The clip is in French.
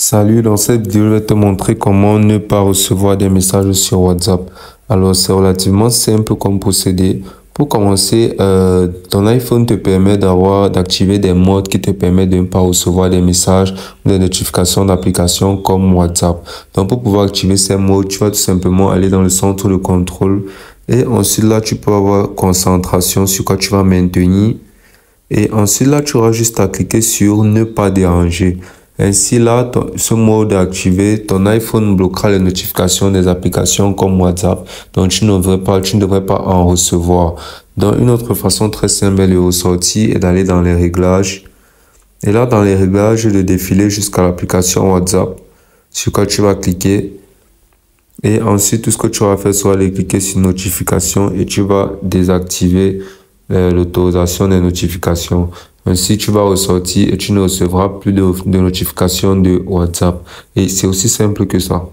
Salut, dans cette vidéo, je vais te montrer comment ne pas recevoir des messages sur WhatsApp. Alors, c'est relativement simple comme procédé. Pour commencer, euh, ton iPhone te permet d'avoir, d'activer des modes qui te permettent de ne pas recevoir des messages ou des notifications d'applications comme WhatsApp. Donc, pour pouvoir activer ces modes, tu vas tout simplement aller dans le centre de contrôle et ensuite là, tu peux avoir concentration sur quoi tu vas maintenir. Et ensuite là, tu auras juste à cliquer sur ne pas déranger. Ainsi là, ce mode activé, ton iPhone bloquera les notifications des applications comme WhatsApp Donc, tu ne devrais pas, tu ne devrais pas en recevoir. Dans une autre façon très simple et ressortie est d'aller dans les réglages. Et là, dans les réglages, de défiler jusqu'à l'application WhatsApp sur quoi tu vas cliquer. Et ensuite, tout ce que tu vas faire, soit aller cliquer sur notification et tu vas désactiver euh, l'autorisation des notifications. Ainsi, tu vas ressortir et tu ne recevras plus de, de notifications de WhatsApp. Et c'est aussi simple que ça.